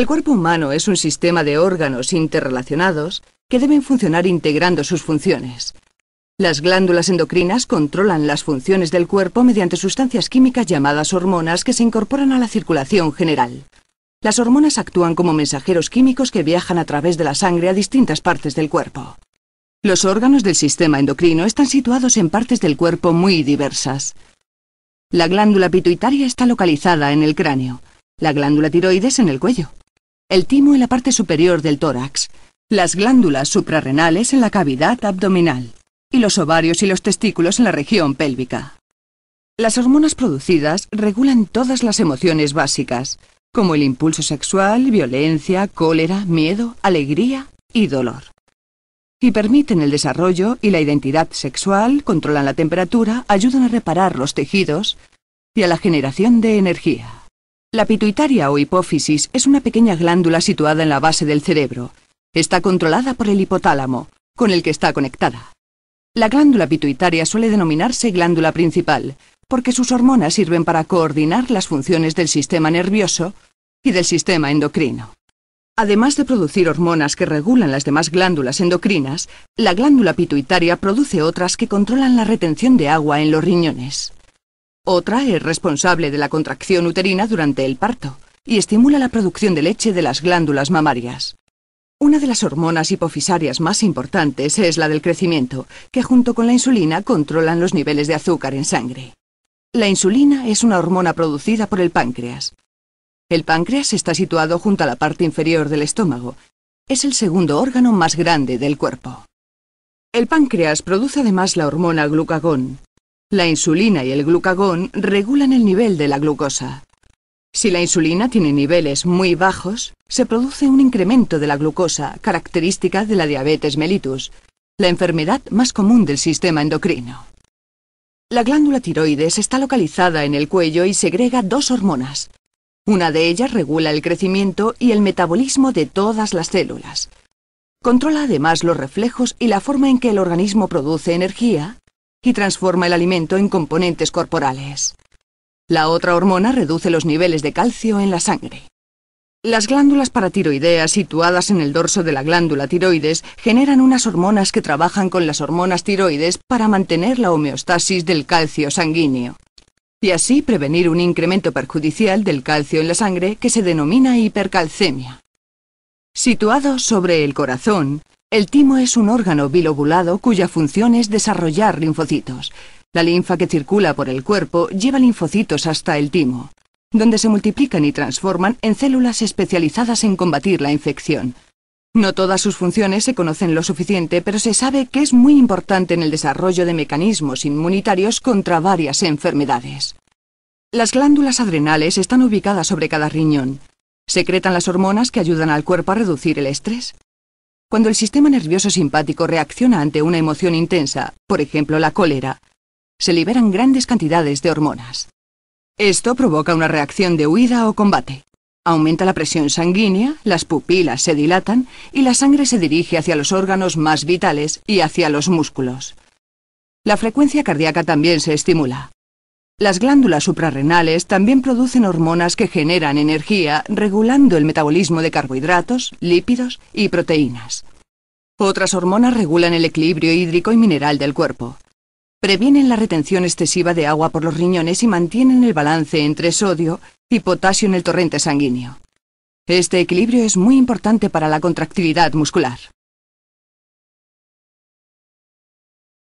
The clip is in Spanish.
El cuerpo humano es un sistema de órganos interrelacionados que deben funcionar integrando sus funciones. Las glándulas endocrinas controlan las funciones del cuerpo mediante sustancias químicas llamadas hormonas que se incorporan a la circulación general. Las hormonas actúan como mensajeros químicos que viajan a través de la sangre a distintas partes del cuerpo. Los órganos del sistema endocrino están situados en partes del cuerpo muy diversas. La glándula pituitaria está localizada en el cráneo, la glándula tiroides en el cuello, el timo en la parte superior del tórax, las glándulas suprarrenales en la cavidad abdominal y los ovarios y los testículos en la región pélvica. Las hormonas producidas regulan todas las emociones básicas, como el impulso sexual, violencia, cólera, miedo, alegría y dolor. Y permiten el desarrollo y la identidad sexual, controlan la temperatura, ayudan a reparar los tejidos y a la generación de energía. La pituitaria o hipófisis es una pequeña glándula situada en la base del cerebro. Está controlada por el hipotálamo, con el que está conectada. La glándula pituitaria suele denominarse glándula principal, porque sus hormonas sirven para coordinar las funciones del sistema nervioso y del sistema endocrino. Además de producir hormonas que regulan las demás glándulas endocrinas, la glándula pituitaria produce otras que controlan la retención de agua en los riñones. Otra es responsable de la contracción uterina durante el parto y estimula la producción de leche de las glándulas mamarias. Una de las hormonas hipofisarias más importantes es la del crecimiento, que junto con la insulina controlan los niveles de azúcar en sangre. La insulina es una hormona producida por el páncreas. El páncreas está situado junto a la parte inferior del estómago. Es el segundo órgano más grande del cuerpo. El páncreas produce además la hormona glucagón, la insulina y el glucagón regulan el nivel de la glucosa. Si la insulina tiene niveles muy bajos, se produce un incremento de la glucosa, característica de la diabetes mellitus, la enfermedad más común del sistema endocrino. La glándula tiroides está localizada en el cuello y segrega dos hormonas. Una de ellas regula el crecimiento y el metabolismo de todas las células. Controla además los reflejos y la forma en que el organismo produce energía y transforma el alimento en componentes corporales. La otra hormona reduce los niveles de calcio en la sangre. Las glándulas paratiroideas situadas en el dorso de la glándula tiroides generan unas hormonas que trabajan con las hormonas tiroides para mantener la homeostasis del calcio sanguíneo y así prevenir un incremento perjudicial del calcio en la sangre que se denomina hipercalcemia. Situado sobre el corazón, el timo es un órgano bilobulado cuya función es desarrollar linfocitos. La linfa que circula por el cuerpo lleva linfocitos hasta el timo, donde se multiplican y transforman en células especializadas en combatir la infección. No todas sus funciones se conocen lo suficiente, pero se sabe que es muy importante en el desarrollo de mecanismos inmunitarios contra varias enfermedades. Las glándulas adrenales están ubicadas sobre cada riñón. Secretan las hormonas que ayudan al cuerpo a reducir el estrés. Cuando el sistema nervioso simpático reacciona ante una emoción intensa, por ejemplo la cólera, se liberan grandes cantidades de hormonas. Esto provoca una reacción de huida o combate. Aumenta la presión sanguínea, las pupilas se dilatan y la sangre se dirige hacia los órganos más vitales y hacia los músculos. La frecuencia cardíaca también se estimula. Las glándulas suprarrenales también producen hormonas que generan energía, regulando el metabolismo de carbohidratos, lípidos y proteínas. Otras hormonas regulan el equilibrio hídrico y mineral del cuerpo. Previenen la retención excesiva de agua por los riñones y mantienen el balance entre sodio y potasio en el torrente sanguíneo. Este equilibrio es muy importante para la contractilidad muscular.